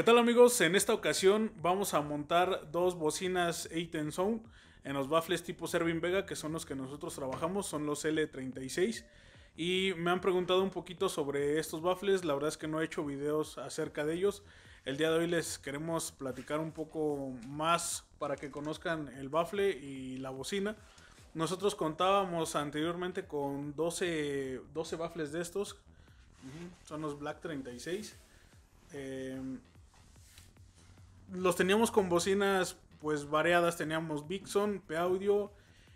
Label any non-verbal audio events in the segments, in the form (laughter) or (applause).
¿Qué tal amigos? En esta ocasión vamos a montar dos bocinas 8 Sound en los baffles tipo Servin Vega, que son los que nosotros trabajamos, son los L36. Y me han preguntado un poquito sobre estos baffles, la verdad es que no he hecho videos acerca de ellos. El día de hoy les queremos platicar un poco más para que conozcan el baffle y la bocina. Nosotros contábamos anteriormente con 12, 12 baffles de estos, son los Black 36 los teníamos con bocinas pues variadas, teníamos bixon P-Audio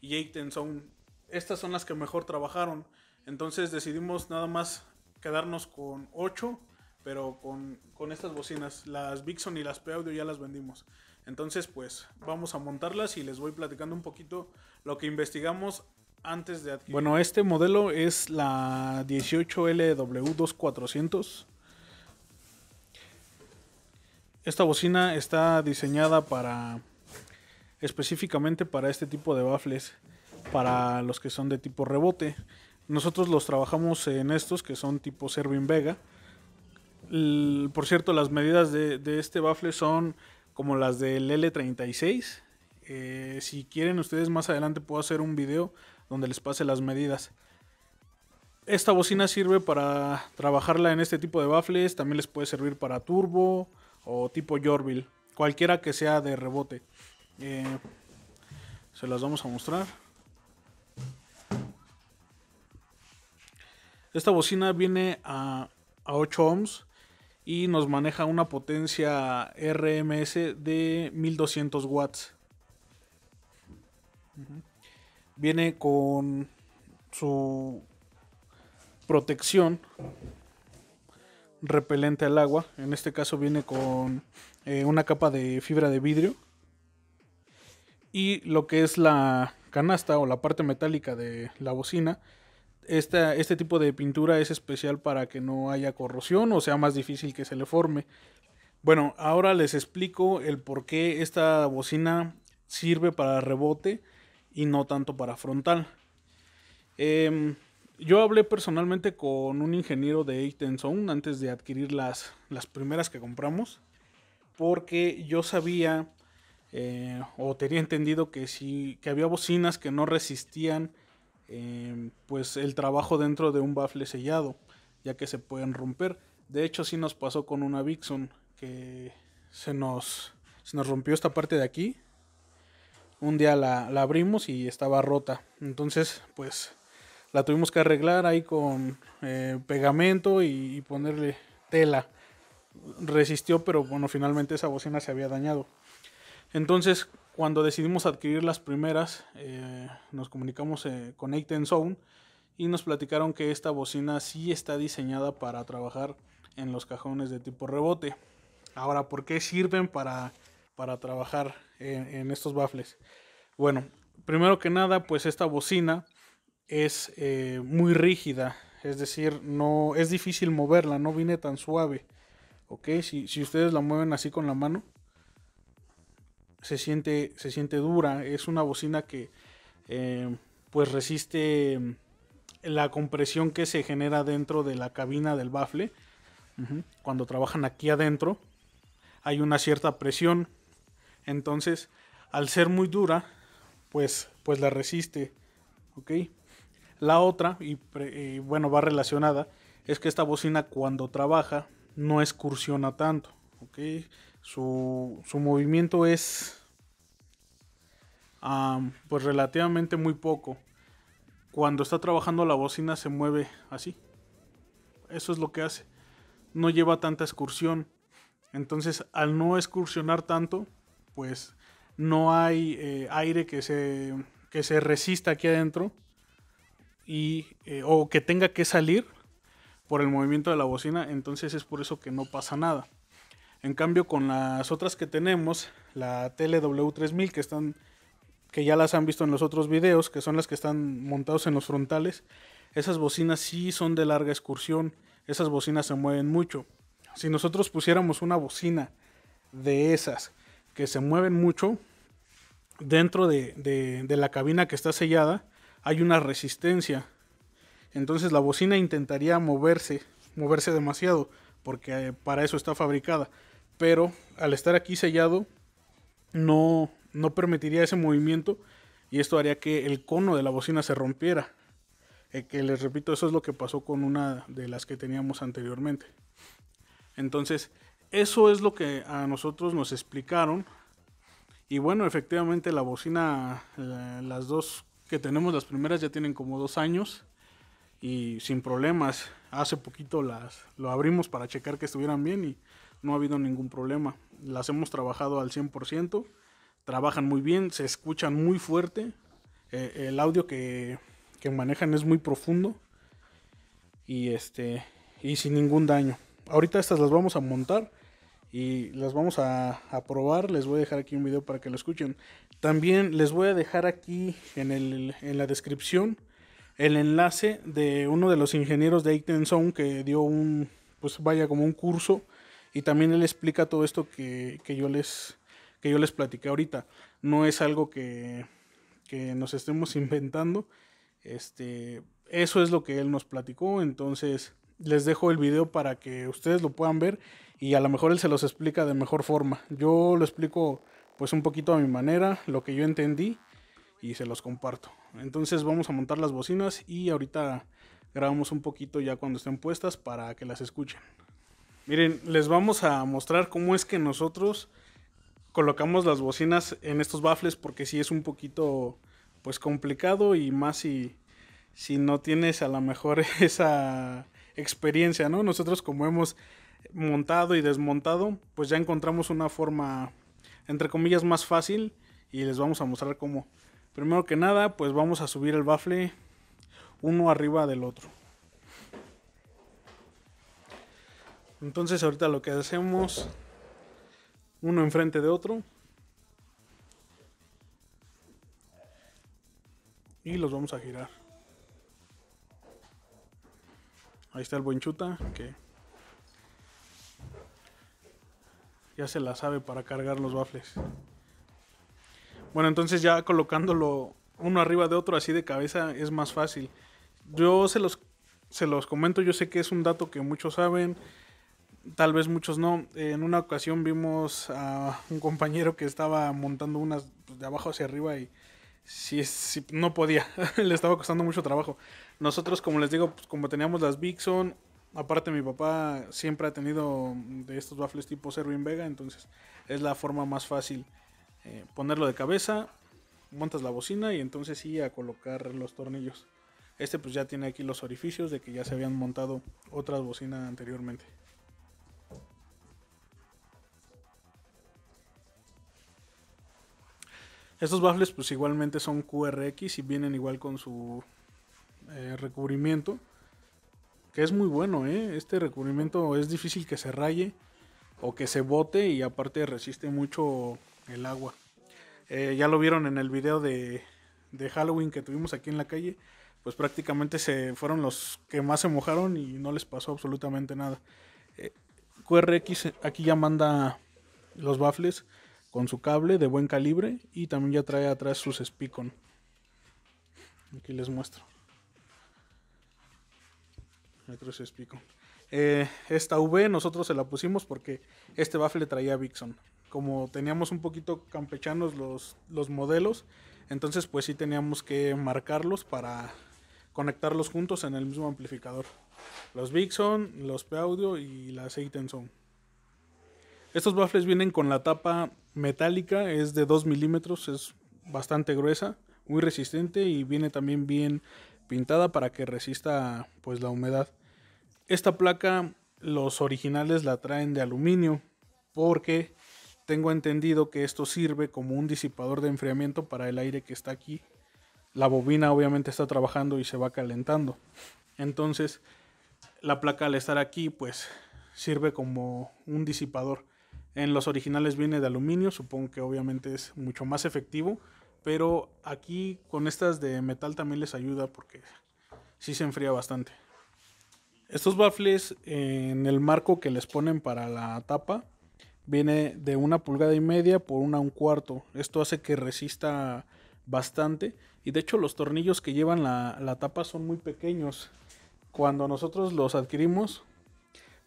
y ten Sound. Estas son las que mejor trabajaron. Entonces decidimos nada más quedarnos con 8, pero con, estas bocinas, las bixon y las P-Audio ya las vendimos. Entonces pues vamos a montarlas y les voy platicando un poquito lo que investigamos antes de adquirir. Bueno, este modelo es la 18LW2400. Esta bocina está diseñada para específicamente para este tipo de baffles, para los que son de tipo rebote. Nosotros los trabajamos en estos que son tipo Servin Vega. por cierto, las medidas de, este baffle son como las del L36. Eh, si quieren ustedes más adelante puedo hacer un video donde les pase las medidas. Esta bocina sirve para trabajarla en este tipo de baffles, también les puede servir para turbo, o tipo Yorville, cualquiera que sea de rebote. Eh, se las vamos a mostrar. Esta bocina viene a, a 8 ohms y nos maneja una potencia RMS de 1200 watts. Viene con su protección repelente al agua. En este caso viene con eh, una capa de fibra de vidrio. Y lo que es la canasta o la parte metálica de la bocina. Esta, este tipo de pintura es especial para que no haya corrosión o sea más difícil que se le forme. Bueno, ahora les explico el por qué esta bocina sirve para rebote y no tanto para frontal. Em, yo hablé personalmente con un ingeniero de Eight Zone antes de adquirir las, las primeras que compramos, porque yo sabía eh, o tenía entendido que, si, que había bocinas que no resistían em, pues el trabajo dentro de un bafle sellado, ya que se pueden romper. De hecho, sí nos pasó con una Vixen que se nos, se nos rompió esta parte de aquí. Un día la, la abrimos y estaba rota. Entonces, pues la tuvimos que arreglar ahí con eh, pegamento y, ponerle tela. Resistió, pero bueno, finalmente esa bocina se había dañado. Entonces, cuando decidimos adquirir las primeras, eh, nos comunicamos eh, con Aiden Zone y nos platicaron que esta bocina sí está diseñada para trabajar en los cajones de tipo rebote. Ahora, ¿por qué sirven para, para trabajar en, en estos baffles? Bueno, primero que nada, pues esta bocina es eh, muy rígida, es decir, no es difícil moverla, no viene tan suave. ¿Ok? Si, ustedes la mueven así con la mano, se siente, se siente dura. Es una bocina que eh, pues resiste la compresión que se genera dentro de la cabina del bafle. Cuando trabajan aquí adentro, hay una cierta presión. Entonces, al ser muy dura, pues, pues la resiste. ¿Ok? La otra, y, bueno, va relacionada, es que esta bocina cuando trabaja no excursiona tanto. Su, movimiento es pues relativamente muy poco. Cuando está trabajando la bocina se mueve así. Eso es lo que hace. No lleva tanta excursión. Entonces al no excursionar tanto, pues no hay eh, aire que se, que se resista aquí adentro eh, o que tenga que salir por el movimiento de la bocina, entonces es por eso que no pasa nada. En cambio, con las otras que tenemos, la TLW3000 que están que ya las han visto en los otros videos, que son las que están montados en los frontales, esas bocinas sí son de larga excursión, esas bocinas se mueven mucho. Si nosotros pusiéramos una bocina de esas que se mueven mucho dentro de la cabina que está sellada, hay una resistencia. Entonces la bocina intentaría moverse, moverse demasiado, porque eh, para eso está fabricada. Pero al estar aquí sellado, no, no permitiría ese movimiento y esto haría que el cono de la bocina se rompiera. Eh, que les repito, eso es lo que pasó con una de las que teníamos anteriormente. Entonces, eso es lo que a nosotros nos explicaron. Y bueno, efectivamente la bocina, las dos que tenemos las primeras ya tienen como dos años y sin problemas. Hace poquito las lo abrimos para checar que estuvieran bien y no ha habido ningún problema. Las hemos trabajado al 100%, trabajan muy bien, se escuchan muy fuerte. Eh, el audio que, que, manejan es muy profundo y este y sin ningún daño. Ahorita estas las vamos a montar y las vamos a, probar. Les voy a dejar aquí un video para que lo escuchen. También les voy a dejar aquí en, el, la descripción el enlace de uno de los ingenieros de Item que dio un, pues vaya como un curso y también él explica todo esto que, yo les que yo les platiqué ahorita. No es algo que, que nos estemos inventando. Este, eso es lo que él nos platicó, entonces les dejo el video para que ustedes lo puedan ver y a lo mejor él se los explica de mejor forma. Yo lo explico pues un poquito a mi manera, lo que yo entendí y se los comparto. Entonces vamos a montar las bocinas y ahorita grabamos un poquito ya cuando estén puestas para que las escuchen. Miren, les vamos a mostrar cómo es que nosotros colocamos las bocinas en estos baffles porque si es un poquito pues complicado y más si, si no tienes a lo mejor (laughs) esa experiencia, ¿no? Nosotros como hemos montado y desmontado, pues ya encontramos una forma, entre comillas, más fácil y les vamos a mostrar cómo. Primero que nada, pues vamos a subir el bafle uno arriba del otro. Entonces ahorita lo que hacemos, uno enfrente de otro. Y los vamos a girar. Ahí está el buen Chuta, que ya se la sabe para cargar los waffles. Bueno, entonces ya colocándolo uno arriba de otro así de cabeza es más fácil. Yo se los, se los comento, yo sé que es un dato que muchos saben, tal vez muchos no. En una ocasión vimos a un compañero que estaba montando unas de abajo hacia arriba y si no podía, (laughs) le estaba costando mucho trabajo. Nosotros, como les digo, pues, como teníamos las Bigson, aparte mi papá siempre ha tenido de estos waffles tipo serwin Vega, entonces es la forma más fácil eh, ponerlo de cabeza, montas la bocina y entonces sí a colocar los tornillos. Este pues ya tiene aquí los orificios de que ya se habían montado otras bocinas anteriormente. Estos baffles pues igualmente son QRX y vienen igual con su eh, recubrimiento. Que es muy bueno, ¿eh? Este recubrimiento es difícil que se raye o que se bote y aparte resiste mucho el agua. Eh, ya lo vieron en el video de, Halloween que tuvimos aquí en la calle. Pues prácticamente se fueron los que más se mojaron y no les pasó absolutamente nada. Eh, QRX aquí ya manda los baffles con su cable de buen calibre y también ya trae atrás sus Spicon. Aquí les muestro. Spicon. Eh, esta V nosotros se la pusimos porque este baffle traía Vixon. Como teníamos un poquito campechanos los, los modelos, entonces pues sí teníamos que marcarlos para conectarlos juntos en el mismo amplificador. Los Vixon, los P-Audio y las Eitenson. Estos baffles vienen con la tapa metálica, es de 2 milímetros, es bastante gruesa, muy resistente y viene también bien pintada para que resista pues la humedad. Esta placa los originales la traen de aluminio porque tengo entendido que esto sirve como un disipador de enfriamiento para el aire que está aquí. La bobina obviamente está trabajando y se va calentando. Entonces la placa al estar aquí pues sirve como un disipador. En los originales viene de aluminio, supongo que obviamente es mucho más efectivo, pero aquí con estas de metal también les ayuda porque sí se enfría bastante. Estos baffles en el marco que les ponen para la tapa viene de una pulgada y media por una un cuarto. Esto hace que resista bastante y de hecho los tornillos que llevan la, la tapa son muy pequeños. Cuando nosotros los adquirimos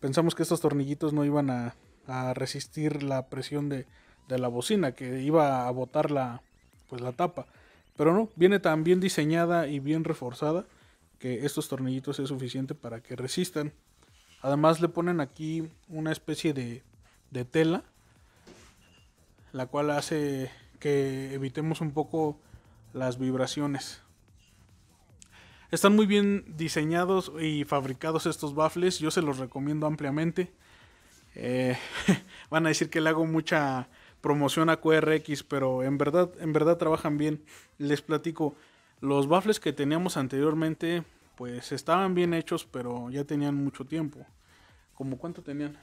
pensamos que estos tornillitos no iban a, a resistir la presión de, la bocina, que iba a botar la, pues, la tapa. Pero no, viene tan bien diseñada y bien reforzada que estos tornillitos es suficiente para que resistan. Además le ponen aquí una especie de, de tela, la cual hace que evitemos un poco las vibraciones. Están muy bien diseñados y fabricados estos baffles, yo se los recomiendo ampliamente. Eh, (laughs) van a decir que le hago mucha promoción a QRX, pero en verdad, en verdad trabajan bien. Les platico, los baffles que teníamos anteriormente, pues estaban bien hechos, pero ya tenían mucho tiempo. ¿Como cuánto tenían?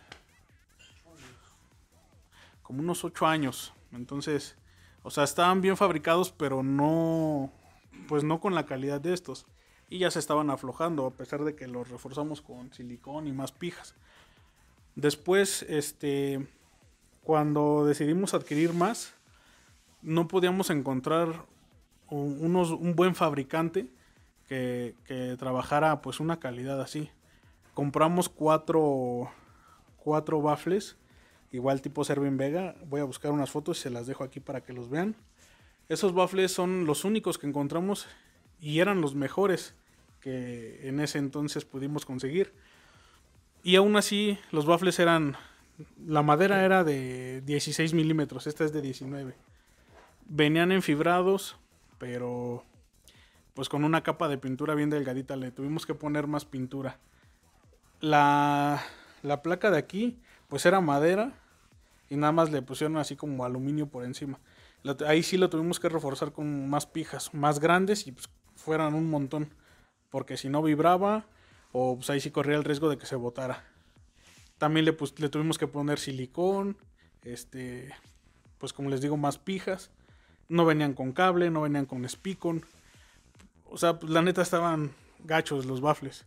Como unos 8 años. Entonces, o sea, estaban bien fabricados, pero no, pues no con la calidad de estos. Y ya se estaban aflojando, a pesar de que los reforzamos con silicón y más pijas. Después, este, cuando decidimos adquirir más, no podíamos encontrar un, buen fabricante que, trabajara pues una calidad así. Compramos cuatro, cuatro baffles, igual tipo Servin Vega. Voy a buscar unas fotos y se las dejo aquí para que los vean. Esos baffles son los únicos que encontramos y eran los mejores que en ese entonces pudimos conseguir. Y aún así, los baffles eran. La madera era de 16 milímetros, esta es de 19. Venían enfibrados, pero. Pues con una capa de pintura bien delgadita, le tuvimos que poner más pintura. La, la placa de aquí, pues era madera, y nada más le pusieron así como aluminio por encima. Ahí sí lo tuvimos que reforzar con más pijas, más grandes y pues fueran un montón. Porque si no vibraba, o pues ahí sí corría el riesgo de que se botara. También le, pues, le tuvimos que poner silicón, este, pues como les digo, más pijas. No venían con cable, no venían con spicon. O sea, pues, la neta estaban gachos los baffles.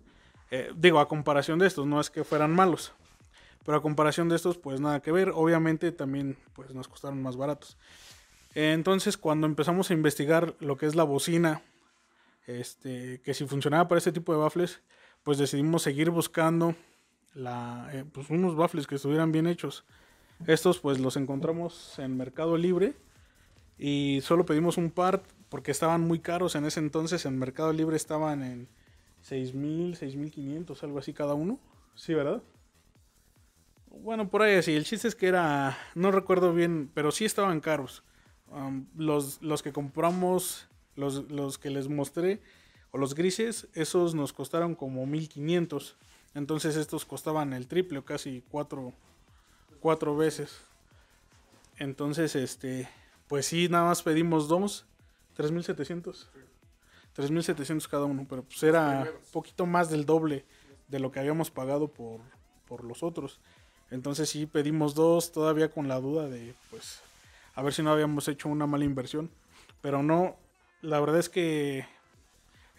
Eh, digo, a comparación de estos, no es que fueran malos. Pero a comparación de estos, pues nada que ver. Obviamente también pues nos costaron más baratos. entonces, cuando empezamos a investigar lo que es la bocina, este, que si funcionaba para este tipo de baffles, pues decidimos seguir buscando eh, pues, unos waffles que estuvieran bien hechos. Estos pues los encontramos en Mercado Libre y solo pedimos un par porque estaban muy caros en ese entonces. En Mercado Libre estaban en 6.000, 6.500, algo así cada uno. Sí, ¿verdad? Bueno, por ahí Sí. El chiste es que era, no recuerdo bien, pero sí estaban caros. Um, los, que compramos, los, los que les mostré, o los grises, esos nos costaron como 1500. Entonces estos costaban el triple o casi cuatro, cuatro veces. Entonces, este, pues sí, nada más pedimos dos, 3700. 3700 cada uno, pero pues era poquito más del doble de lo que habíamos pagado por, por los otros. Entonces sí pedimos dos, todavía con la duda de, pues, a ver si no habíamos hecho una mala inversión. Pero no, la verdad es que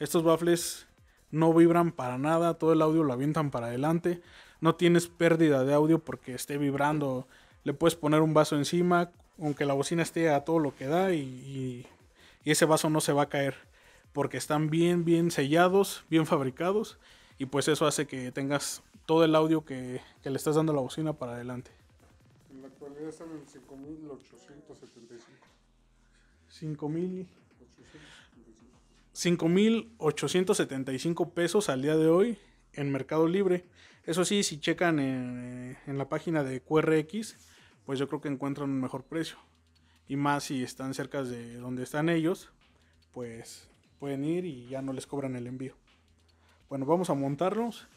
estos bafles no vibran para nada, todo el audio lo avientan para adelante. No tienes pérdida de audio porque esté vibrando. Le puedes poner un vaso encima, aunque la bocina esté a todo lo que da y, ese vaso no se va a caer. Porque están bien, bien sellados, bien fabricados. Y pues eso hace que tengas todo el audio que, le estás dando a la bocina para adelante. En la actualidad están en 5.875. 5875. 5.875 pesos al día de hoy en Mercado Libre. Eso sí, si checan eh, en, la página de QRX, pues yo creo que encuentran un mejor precio. Y más si están cerca de donde están ellos, pues pueden ir y ya no les cobran el envío. Bueno, vamos a montarlos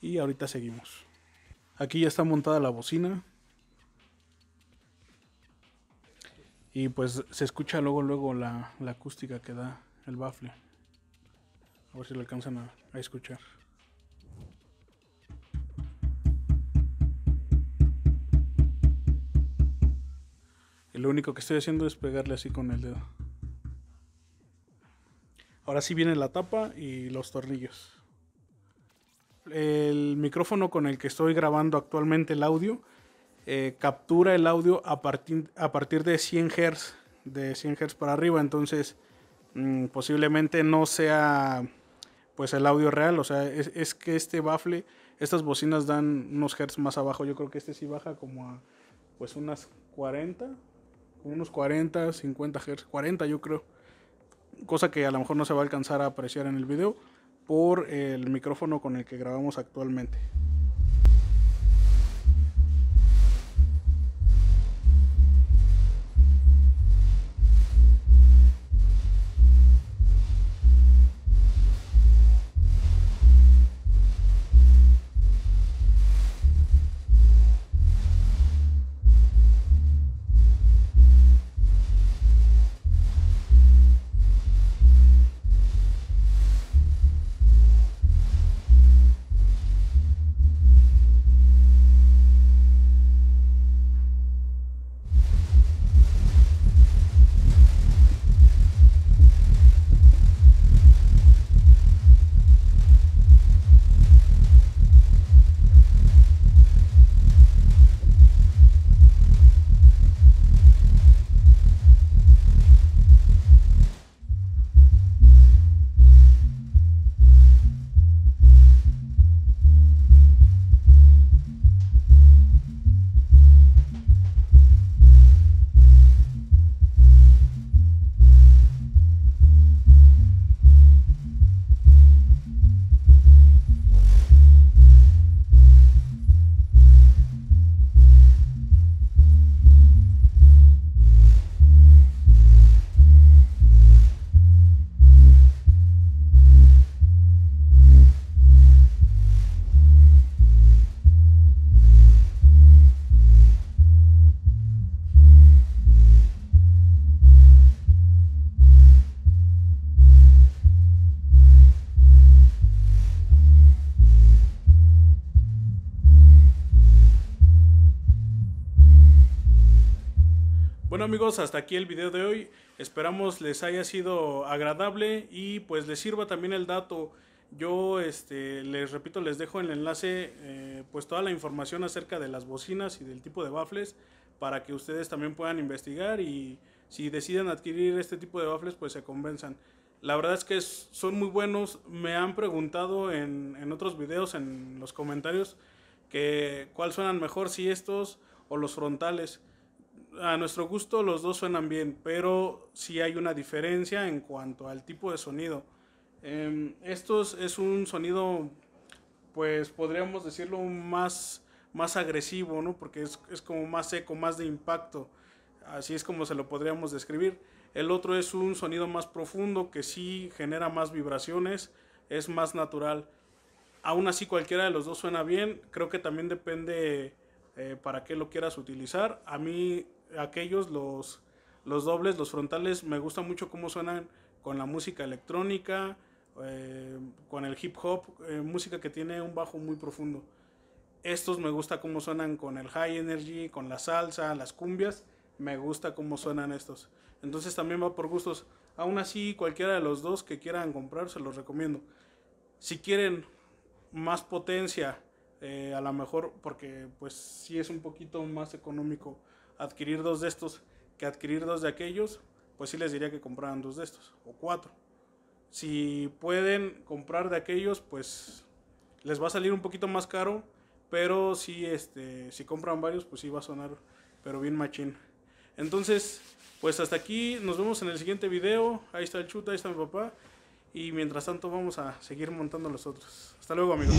y ahorita seguimos. Aquí ya está montada la bocina. Y pues se escucha luego, luego la acústica que da el bafle. A ver si lo alcanzan a, escuchar. Y lo único que estoy haciendo es pegarle así con el dedo. Ahora sí viene la tapa y los tornillos. El micrófono con el que estoy grabando actualmente el audio eh, captura el audio a, partir, a partir de 100 Hz, de 100 Hz para arriba. Entonces, Mm, posiblemente no sea pues el audio real, o sea, es, que este baffle, estas bocinas dan unos hertz más abajo, yo creo que este sí baja como a pues unas 40, unos 40, 50 hertz, 40 yo creo, cosa que a lo mejor no se va a alcanzar a apreciar en el video por el micrófono con el que grabamos actualmente. amigos, hasta aquí el video de hoy. Esperamos les haya sido agradable y pues les sirva también el dato. Yo este, les repito, les dejo el enlace eh, pues toda la información acerca de las bocinas y del tipo de bafles para que ustedes también puedan investigar y si deciden adquirir este tipo de bafles pues se convenzan. La verdad es que son muy buenos. Me han preguntado en, en otros videos, en los comentarios, que cuál suenan mejor, si estos o los frontales a nuestro gusto los dos suenan bien, pero sí hay una diferencia en cuanto al tipo de sonido. Eh, estos es un sonido, pues podríamos decirlo, más, más agresivo, ¿no? Porque es, es, como más seco, más de impacto. Así es como se lo podríamos describir. El otro es un sonido más profundo que sí genera más vibraciones, es más natural. Aún así cualquiera de los dos suena bien, creo que también depende eh, para qué lo quieras utilizar. A mí aquellos, los, los dobles, los frontales, me gusta mucho cómo suenan con la música electrónica, eh, con el hip hop, eh, música que tiene un bajo muy profundo. Estos me gusta cómo suenan con el high energy, con la salsa, las cumbias, me gusta cómo suenan estos. Entonces también va por gustos. Aún así, cualquiera de los dos que quieran comprar, se los recomiendo. Si quieren más potencia, eh, a lo mejor porque pues si es un poquito más económico adquirir dos de estos que adquirir dos de aquellos, pues sí les diría que compraran dos de estos o cuatro. Si pueden comprar de aquellos, pues les va a salir un poquito más caro, pero si este si compran varios, pues sí va a sonar pero bien machín. Entonces, pues hasta aquí, nos vemos en el siguiente video. Ahí está el chuta, ahí está mi papá. Y mientras tanto vamos a seguir montando los otros. Hasta luego amigos.